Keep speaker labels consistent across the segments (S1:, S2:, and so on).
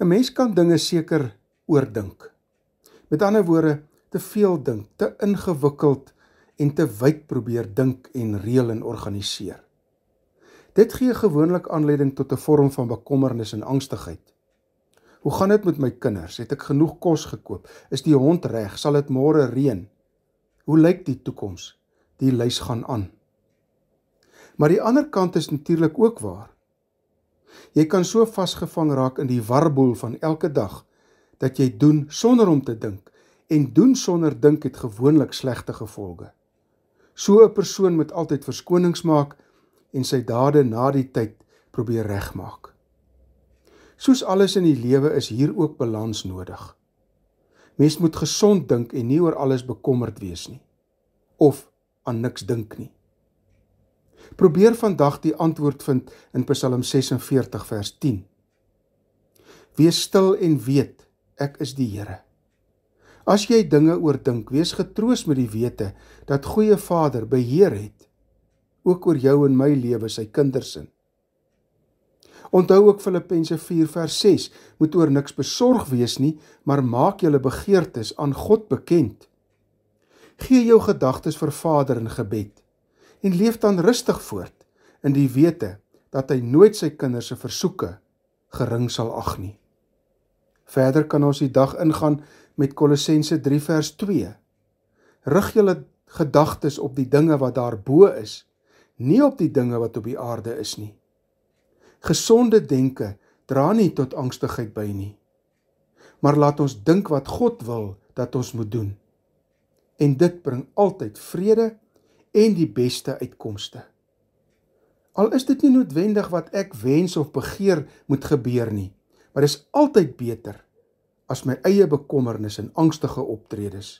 S1: 'n mens kan dinge seker oordink. Met ander woorde, te veel dink, te ingewikkeld en te wyd probeer dink en reël en organiseer. Dit gee gewoonlik aanleiding tot 'n vorm van bekommernis en angstigheid. Hoe gaan dit met my kinders? Het ek genoeg kos gekoop? Is die hond reg? Sal dit môre reën? Hoe lyk die toekoms? Die lys gaan aan. Maar die ander kant is natuurlik ook waar. Jy kan so vasgevang raak in die warboel van elke dag dat jy doen sonder om te dink en doen sonder dink het gewoonlik slegte gevolge. So 'n persoon moet altyd verskonings maak en sy dade na die tyd probeer regmaak. Soos alles in die lewe is hier ook balans nodig. Mens moet gesond dink en nie oor alles bekommerd wees nie of aan niks dink nie. Probeer vandag die antwoord vind in Psalm 46 vers 10. Wees stil en weet ek is die Here. As jy dinge oordink, wees getroos met die wete dat goeie Vader beheer het ook oor jou en my lewe sy kindersin. Onthou ook Filippense 4:6, moet oor niks besorg wees nie, maar maak julle begeertes aan God bekend. Gee jou gedagtes vir Vader in gebed en leef dan rustig voort in die wete dat hy nooit sy kinders se versoeke gering sal ag nie. Verder kan ons die dag ingaan met Kolossense 3 vers 2. Rig julle gedagtes op die dinge wat daarbo is, nie op die dinge wat op die aarde is nie. Gesonde denke dra nie tot angstigheid by nie. Maar laat ons dink wat God wil dat ons moet doen. En dit bring altyd vrede en die beste uitkomste. Al is dit nie noodwendig wat ek wens of begeer moet gebeur nie, maar dit is altyd beter as my eie bekommernis en angstige optredes.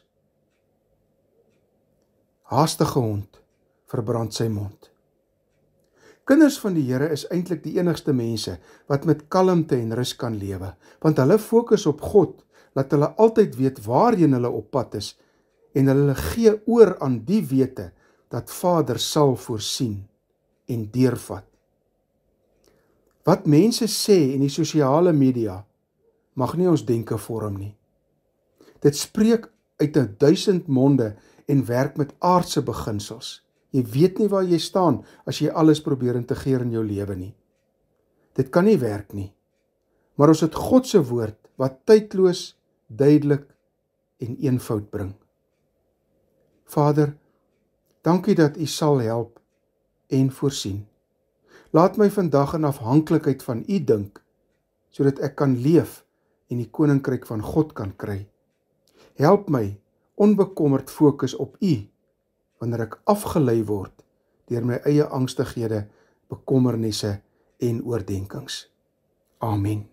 S1: Haastige hond verbrand sy mond. Kinders van die Here is eintlik die enigste mense wat met kalmte en rus kan lewe, want hulle fokus op God, laat hulle altyd weet waarheen hulle op pad is en hulle gee oor aan die wete dat Vader sal voorsien en deurvat. Wat mense sê in die sosiale media mag nie ons denke vorm nie. Dit spreek uit 'n duisend monde en werk met aardse beginsels. Jy weet nie waar jy staan as jy alles probeer integreer in jou lewe nie. Dit kan nie werk nie. Maar ons het God se woord wat tydloos, duidelik en eenvoud bring. Vader Dankie dat U sal help en voorsien. Laat my vandag in afhanklikheid van U dink sodat ek kan leef en die koninkryk van God kan kry. Help my onbekommerd fokus op U wanneer ek afgelei word deur my eie angstighede, bekommernisse en oordeenkings. Amen.